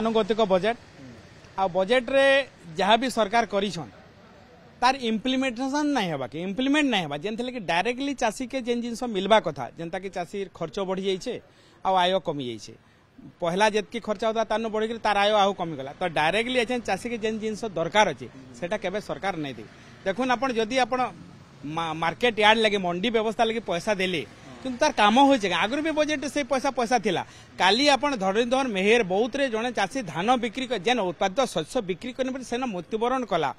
আনুগতিক budget আজেট্রে যা B সরকার করছেন তার ইমপ্লিমেন্টেসন না হওয়া কি ইমপ্লিমেন্ট না হওয়া যেমন কি ডাইরেক্টলি চাষীকে যে জিনিস মিলবা কথা যেমন চাষীর খরচ বড়ি যাইছে আয় কমি যাইছে পহলা যেতকি খরচা হতো তার বড়িকি তার আয় আহ কমি কমিগলা তো ডাইরেক্টলি এখন চাষীকে যে জিনিস দরকার অছে সেটা কেবে সরকার নাই দেখুন আপনার যদি আপনার মার্কেট ইয়ার্ড লাগে মন্ডি ব্যবস্থা লাগে পয়সা দেলে কিন্তু তার কাম হয়েছে আগুন বি বজেট সেই পয়সা পয়সা লা কালি আপনার ধরণীধর মেহের বৌদ্ধে জন চাষী ধান বিক্রি যে উৎপাদিত শস্য বিক্রি করে সে মৃত্যুবরণ কলা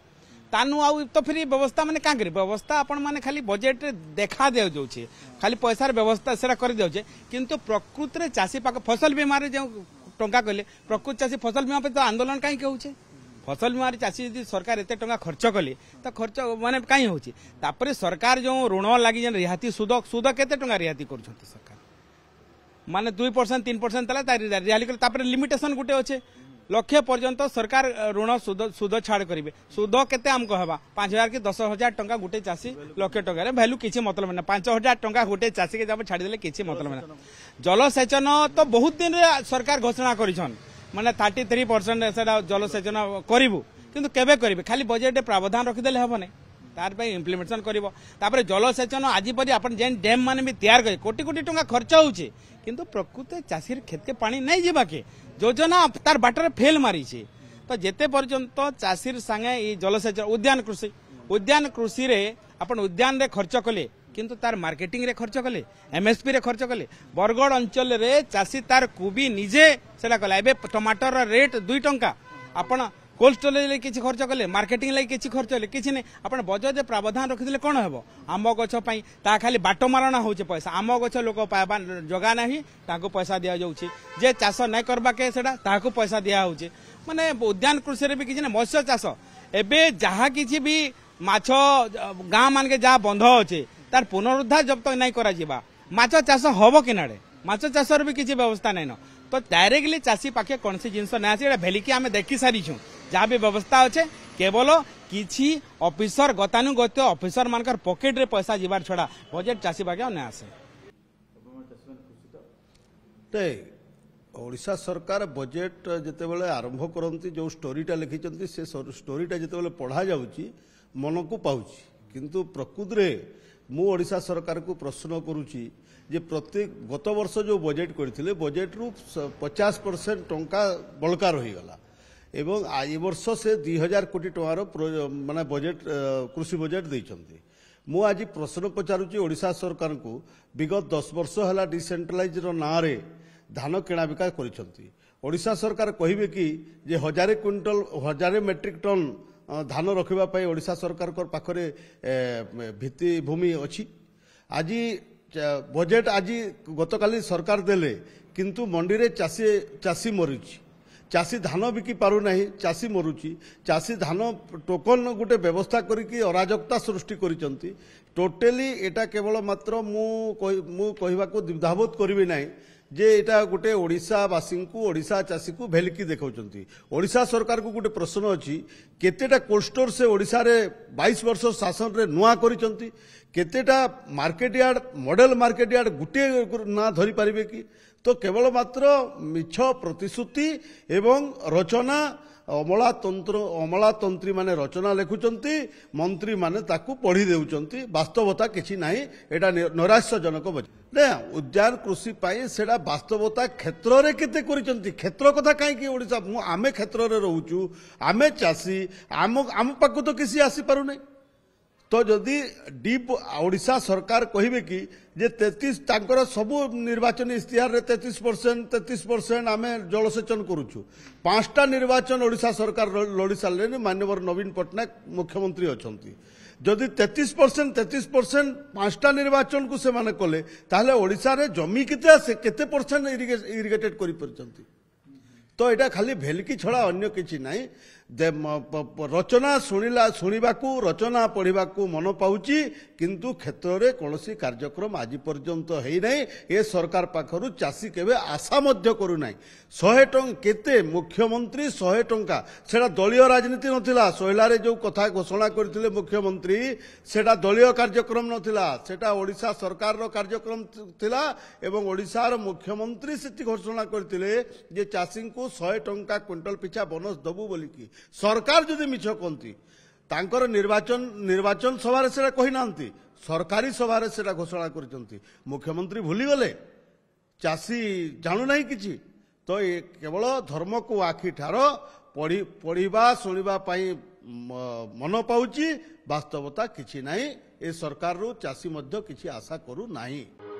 তানু আউ তো ফির ব্যবস্থা মানে কাঁকি ব্যবস্থা আপন মানে খালি বজেটরে দেখা দেওযাচ্ছে খালি পয়সার ব্যবস্থা সেটা করে দেওছে কিন্তু প্রকৃতরে চাষী পাখ ফসল বীমার যে টঙ্কা কলে প্রকৃত চাষী ফসল বীমা পে তো আন্দোলন কাইকি হচ্ছে ফসল বীমার চাষী যদি সরকার এত টাকা খরচ কলে তা খরচ মানে কাই হচ্ছে তাপরে সরকার যে ঋণ লাগি যে রিহাতি সুদ সুদ কেতে টাকা রিহাতি করছেন সরকার মানে দুই পরসেন্ট তিন পরসেন্ট তাহলে তার রিহাতি কলে তাপরে লিমিটেসন গোটে অছে লক্ষে পর্যন্ত সরকার ঋণ সুদ সুদ ছাড় করবে সুদ কেতে আমক হবা পাঁচ হাজার কি দশ হাজার টঙ্কা গোটে চাষী লক্ষে টঙ্কার ভ্যালু কিছু মতলব না পাঁচ হাজার টঙ্কা গোটে চাষীকে যাব ছাড়িদেলে কিছু মতলব না জলসেচন তো বহুত দিন সরকার ঘোষণা করেছেন মানে থার্টি থ্রি পরসেন্ট সেটা জলসেচন করবু কিন্তু কেবে করবে খালি বজেট প্রাবধান রখিদেলে হব না তার পাই ইমপ্লিমেন্টেসন করব তাপরে জলসেচন আজি পরি আপনার যে ড্যাম মানে বি তৈরি করে কোটি কোটি টাকা খরচ হচ্ছে কিন্তু প্রকৃত চাষীর ক্ষেতকে পানি নাই যাবাকে যোজনা তার বাটরে ফেল মারিছে তো যেতে পর্যন্ত চাষীর সাঙ্গে এই জলসেচন উদ্যান কৃষি উদ্যান কৃষি আপনার উদ্যানরে খরচ কলে কিন্তু তার মার্কেটিংরে খরচ কলে এমএসপিরে খরচ কলে বরগড় অঞ্চলের চাষী তার কোবি নিজে সেটা কলে এবে টমাটর রেট দুই টঙ্কা আপন কোল্ড স্টোরেজ লাগে কিছু খরচ কলে মার্কেটিং লাগে কিছু খরচ কলে কিছু নেই আপনার বজেট প্রাবধান রখিলে কোণ হব আম গছ পাই তা খালি বাট মারণা হচ্ছে পয়সা আম গছ লোক পাইবা জগা না তাকে পয়সা দিয়া যাচ্ছে যে চাষ নাই করবাকে সেটা তাকে পয়সা দিয়া হচ্ছে মানে উদ্যান কৃষিরে বি কিছু না মৎস্য চাষ এবে যাহা কিছু বি মাছ গাঁ মানকে যা বন্ধ অছে তার পুনরুদ্ধার জব্দ নাই করা যা মাছ চাষ হব কিনাড়ে মাছ চাষর বি কিছু ব্যবস্থা নাই ন তো ডাইরেক্টলি চাষী পাখে কোণী জিনিস না আসে এটা ভেলিকি আমি দেখি সারিছু যা বি ব্যবস্থা অছে কেবল কিছু অফিসর গতানুগত অফিসর মানকর পকেটরে পয়সা যাবার ছড়া বজেট চাষী পাখে না আসে ଓଡ଼ିଶା ସରକାର ବଜେଟ୍ ଯେତେବେଳେ ଆରମ୍ଭ କରନ୍ତି ଯେଉଁ ଷ୍ଟୋରିଟା ଲେଖିଛନ୍ତି ସେ ଷ୍ଟୋରିଟା পড়া যাচ্ছি মনকু ପାଉଛି কিন্তু প্রকৃতরে ମୁଁ ଓଡ଼ିଶା ସରକାରକୁ ପ୍ରଶ୍ନ କରୁଛି ଯେ ପ୍ରତ୍ୟେକ ଗତ ବର୍ଷ ଯେଉଁ ବଜେଟ୍ କରିଥିଲେ ବଜେଟ୍ରୁ ପଚାଶ ପରସେଣ୍ଟ ଟଙ୍କା ବଳକା ରହିଗଲା ଏବଂ ଏ ବର୍ଷ ସେ ଦୁଇ ହଜାର କୋଟି ଟଙ୍କାର ମାନେ ବଜେଟ୍ କୃଷି ବଜେଟ୍ ଦେଇଛନ୍ତି ମୁଁ ଆଜି ପ୍ରଶ୍ନ ପଚାରୁଛି ଓଡ଼ିଶା ସରକାରଙ୍କୁ ବିଗତ ଦଶ ବର୍ଷ ହେଲା ଡିସେଣ୍ଟ୍ରାଲାଇଜ୍ର ନାଁରେ ଧାନ କିଣାବିକା କରିଛନ୍ତି ଓଡ଼ିଶା ସରକାର କହିବେ କି ଯେ ହଜାରେ କ୍ୱିଣ୍ଟାଲ ହଜାରେ ମେଟ୍ରିକ୍ ଟନ୍ ଧାନ ରଖିବା ପାଇଁ ଓଡ଼ିଶା ସରକାରଙ୍କ ପାଖରେ ଭିତ୍ତିଭୂମି ଅଛି ଆଜି ବଜେଟ୍ ଆଜି ଗତକାଲି ସରକାର ଦେଲେ କିନ୍ତୁ ମଣ୍ଡିରେ ଚାଷୀ ଚାଷୀ ମରୁଛି ଚାଷୀ ଧାନ ବିକି ପାରୁନାହିଁ ଚାଷୀ ମରୁଛି ଚାଷୀ ଧାନ ଟୋକନ ଗୋଟେ ବ୍ୟବସ୍ଥା କରିକି ଅରାଜକତା ସୃଷ୍ଟି କରିଛନ୍ତି ଟୋଟାଲି ଏଇଟା କେବଳ ମାତ୍ର ମୁଁ ମୁଁ କହିବାକୁ ଦ୍ୱିଧାବୋଧ କରିବି ନାହିଁ যে এটা গোটে ଓଡ଼ିଶାବାସୀଙ୍କୁ ଓଡ଼ିଶା ଚାଷୀକୁ ଭେଲିକି ଦେଖାଉଛନ୍ତି ଓଡ଼ିଶା ସରକାରକୁ ଗୋଟେ ପ୍ରଶ୍ନ ଅଛି କେତେଟା କୋଲ୍ଡଷ୍ଟୋର୍ ସେ ଓଡ଼ିଶାରେ ବାଇଶ ବର୍ଷ ଶାସନରେ ନୂଆ କରିଛନ୍ତି କେତେଟା market yard model market yard ଗୋଟିଏ ନାଁ ଧରିପାରିବେ କି ତ କେବଳ ମାତ୍ର ମିଛ ପ୍ରତିଶ୍ରୁତି ଏବଂ ରଚନା ଅମଳାତନ୍ତ୍ର ତନ୍ତ୍ରୀମାନେ ରଚନା ଲେଖୁଛନ୍ତି ମନ୍ତ୍ରୀମାନେ ତାକୁ ପଢ଼ି ଦେଉଛନ୍ତି ବାସ୍ତବତା କିଛି ନାହିଁ ଏଇଟା ନୈରାଶ୍ୟଜନକ ନା ଉଦ୍ୟାନ କୃଷି ପାଇଁ ସେଇଟା ବାସ୍ତବତା କ୍ଷେତ୍ରରେ କେତେ କରିଛନ୍ତି କ୍ଷେତ୍ର କଥା କାହିଁକି ଓଡ଼ିଶା ମୁଁ ଆମେ କ୍ଷେତ୍ରରେ ରହୁଛୁ ଆମେ ଚାଷୀ ଆମ ଆମ ପାଖକୁ ତ କିଛି ଆସିପାରୁନାହିଁ তো যদি ডিপ ওড়িশা সরকার কহবে কি যে তেত্রিশ তাঁর সব নির্বাচনী ইস্তিহারে তেত্রিশ পরসেন্ট তেত্রিশ পরসেন্ট আমি জলসেচন করুছু পাঁচটা নির্বাচন ওড়িশা সরকার লড়ি সারে মানবর নবীন পট্টনাক মুখ্যমন্ত্রী অনেক যদি তেত্রিশ পরসেন্ট তেত্রিশ পরসেন্ট পাঁচটা নির্বাচনকু সে কলে তাহলে ওড়িশার জমি কেতে আসে কেতে পরসেন্ট ইরিগেটেড করে পারিছেন ତ ଏଇଟା ଖାଲି ଭେଲକି ଛଡ଼ା ଅନ୍ୟ କିଛି ନାହିଁ ରଚନା ଶୁଣିଲା ଶୁଣିବାକୁ ରଚନା ପଢ଼ିବାକୁ ମନ ପାଉଛି କିନ୍ତୁ କ୍ଷେତ୍ରରେ କୌଣସି କାର୍ଯ୍ୟକ୍ରମ ଆଜି ପର୍ଯ୍ୟନ୍ତ ହେଇନାହିଁ ଏ ସରକାର ପାଖରୁ ଚାଷୀ କେବେ ଆଶା ମଧ୍ୟ କରୁନାହିଁ ଶହେ ଟଙ୍କା କେତେ ମୁଖ୍ୟମନ୍ତ୍ରୀ ଶହେ ଟଙ୍କା ସେଇଟା ଦଳୀୟ ରାଜନୀତି ନଥିଲା ଶୈଳାରେ ଯେଉଁ କଥା ଘୋଷଣା କରିଥିଲେ ମୁଖ୍ୟମନ୍ତ୍ରୀ ସେଇଟା ଦଳୀୟ କାର୍ଯ୍ୟକ୍ରମ ନଥିଲା ସେଇଟା ଓଡ଼ିଶା ସରକାରର କାର୍ଯ୍ୟକ୍ରମ ଥିଲା ଏବଂ ଓଡ଼ିଶାର ମୁଖ୍ୟମନ୍ତ୍ରୀ ସେଠି ଘୋଷଣା କରିଥିଲେ ଯେ ଚାଷୀଙ୍କୁ ଶହେ ଟଙ୍କା କ୍ୱିଣ୍ଟାଲ ପିଛା ବୋନସ ଦେବୁ ବୋଲିକି ସରକାର ଯଦି ମିଛ କହନ୍ତି ତାଙ୍କର ନିର୍ବାଚନ ନିର୍ବାଚନ ସଭାରେ ସେଟା ନାହାନ୍ତି ସରକାରୀ ସଭାରେ ସେଟା ଘୋଷଣା କରିଛନ୍ତି ମୁଖ୍ୟମନ୍ତ୍ରୀ ଭୁଲିଗଲେ ଚାଷୀ ଜାଣୁନାହିଁ କିଛି ତ ଏ କେବଳ ଧର୍ମକୁ ଆଖିଠାର ପଢି ପଢ଼ିବା ଶୁଣିବା ପାଇଁ ମନ ପାଉଛି ବାସ୍ତବତା କିଛି ନାହିଁ ଏ ସରକାରରୁ ଚାଷୀ ମଧ୍ୟ କିଛି ଆଶା କରୁନାହିଁ